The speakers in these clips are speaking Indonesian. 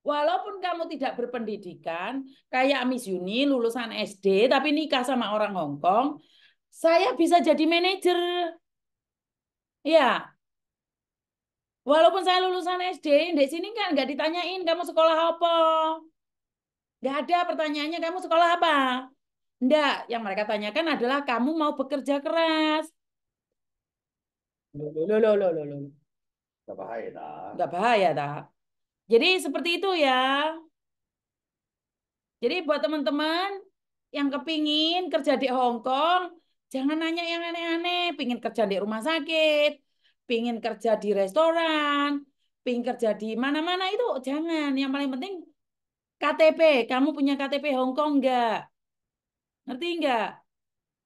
Walaupun kamu tidak berpendidikan, kayak Miss Yuni lulusan SD tapi nikah sama orang Hongkong, saya bisa jadi manajer. Ya. Walaupun saya lulusan SD, di sini kan nggak ditanyain kamu sekolah apa. Nggak ada pertanyaannya kamu sekolah apa. Nggak, yang mereka tanyakan adalah kamu mau bekerja keras. Loh, loh, loh, loh, loh. Nggak bahaya, tak? Nggak bahaya, tak? Jadi seperti itu ya. Jadi buat teman-teman yang kepingin kerja di Hong Kong, jangan nanya yang aneh-aneh. Pingin kerja di rumah sakit, pingin kerja di restoran, pingin kerja di mana-mana itu jangan. Yang paling penting KTP. Kamu punya KTP Hong Kong Ngerti nggak?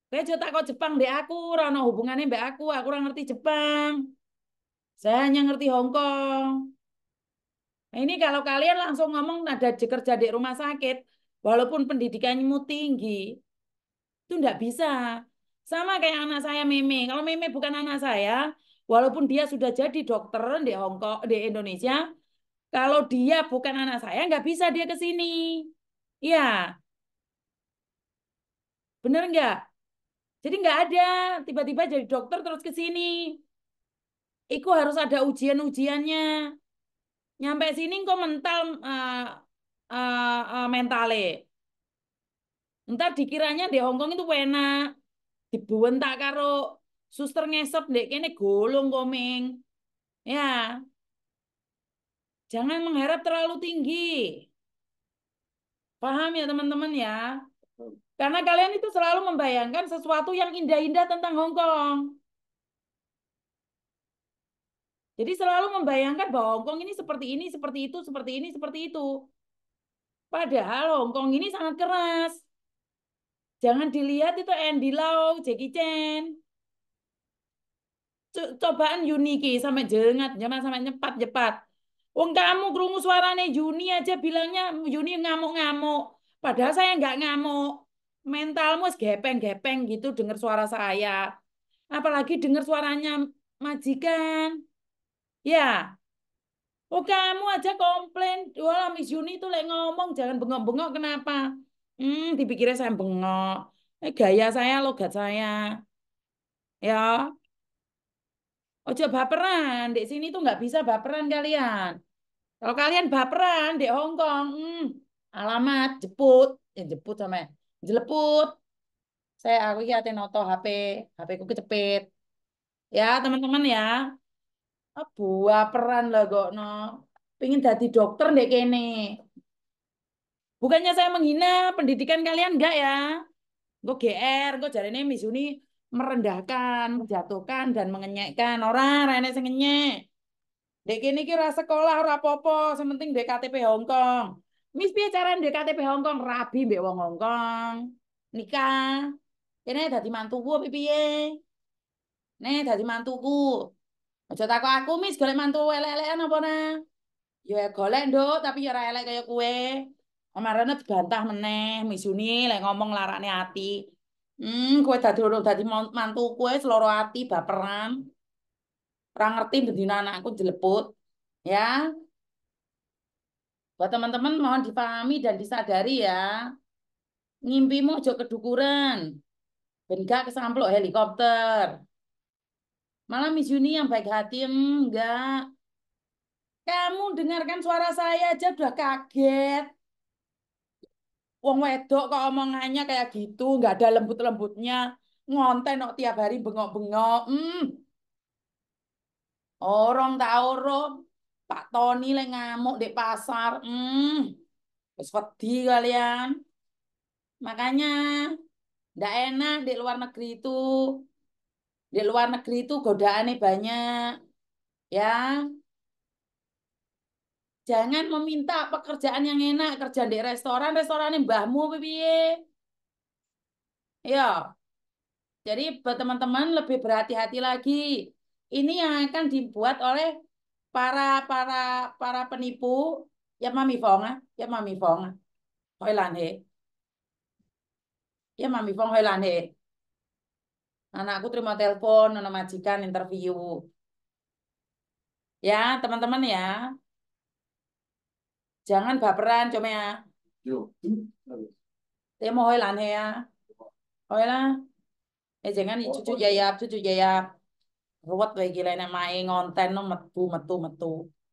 Kayak cerita kok Jepang deh aku, rano hubungannya mbak aku, aku kurang ngerti Jepang. Saya hanya ngerti Hong Kong. Nah, ini kalau kalian langsung ngomong ada kerja di rumah sakit, walaupun pendidikanmu tinggi, itu enggak bisa. Sama kayak anak saya Meme. Kalau Meme bukan anak saya, walaupun dia sudah jadi dokter di Hongkong di Indonesia, kalau dia bukan anak saya nggak bisa dia ke sini. Iya. Bener nggak? Jadi nggak ada tiba-tiba jadi dokter terus ke sini. Iku harus ada ujian-ujiannya nyampe sini kok mental uh, uh, uh, mentale ntar dikiranya di Hongkong itu enak dibuentak karo suster ngesep dek ini golong komeng ya jangan mengharap terlalu tinggi paham ya teman-teman ya karena kalian itu selalu membayangkan sesuatu yang indah-indah tentang Hongkong jadi selalu membayangkan bahwa Hong Kong ini seperti ini, seperti itu, seperti ini, seperti itu. Padahal Hong Kong ini sangat keras. Jangan dilihat itu Andy Lau, Jackie Chan. Cobaan Yuniki sampai jengat, jangan sampai nyepat-nyepat. Wong kamu kerungu suaranya Juni aja bilangnya Juni ngamuk-ngamuk. Padahal saya nggak ngamuk. Mentalmu gepeng-gepeng gitu dengar suara saya. Apalagi dengar suaranya majikan. Ya. Oh kamu aja komplain, Walah Miss Yuni tuh like ngomong jangan bengok-bengok kenapa? Hmm, dipikirnya saya bengok. Eh, gaya saya, logat saya. Ya. Ojo baperan, di sini tuh nggak bisa baperan kalian. Kalau kalian baperan di Hongkong, hmm, alamat jeput, ya jeput sama jeleput. Saya aku ya noto HP, HP ku kecepit. Ya, teman-teman ya buah peran lah kok no pingin jadi dokter deh kene bukannya saya menghina pendidikan kalian enggak ya gue gr gue jadi nih misuni merendahkan menjatuhkan dan mengenyekkan orang rene sengenye dek kene kira sekolah ora popo sementing dktp Hongkong mis piye caran dek Hongkong rabi mbek wong Hongkong nikah kene dadi mantuku piye nih dadi mantuku Aja takok aku mis golek mantu elek-elekan apa na? Ya golek nduk, tapi ya ora elek kaya kowe. Amarane dibantah meneh misuni lek ngomong larane ati. Hmm, kowe dadi loro dadi mantu kowe seloro ati baperan. Ora ngerti bendina anakku jeleput. Ya. Buat teman-teman mohon dipahami dan disadari ya. Ngimpimu aja kedukuran. Ben gak kesamplok helikopter malam Miss Yuni yang baik hati enggak. Kamu dengarkan suara saya aja udah kaget. Wong wedok kok omongannya kayak gitu, enggak ada lembut-lembutnya. Ngonten kok tiap hari bengok-bengok. Hmm. Orang tak orang. Pak Tony lagi ngamuk di pasar. Hmm. Terus wedi kalian. Makanya ndak enak di luar negeri itu di luar negeri itu godaannya banyak. Ya. Jangan meminta pekerjaan yang enak, kerja di restoran, restorannya mbahmu piye. Ya. Jadi buat teman-teman lebih berhati-hati lagi. Ini yang akan dibuat oleh para para para penipu ya mami fong ya mami fonga. lan he. Ya mami fonga lan he. Anakku terima telepon, anak majikan interview. Ya, teman-teman ya. Jangan baperan, cuma ya. mau hoilan ya. Hoilan. Eh jangan cucu jayap, cucu jayap. Ruwet lagi lainnya main ngonten no metu metu metu.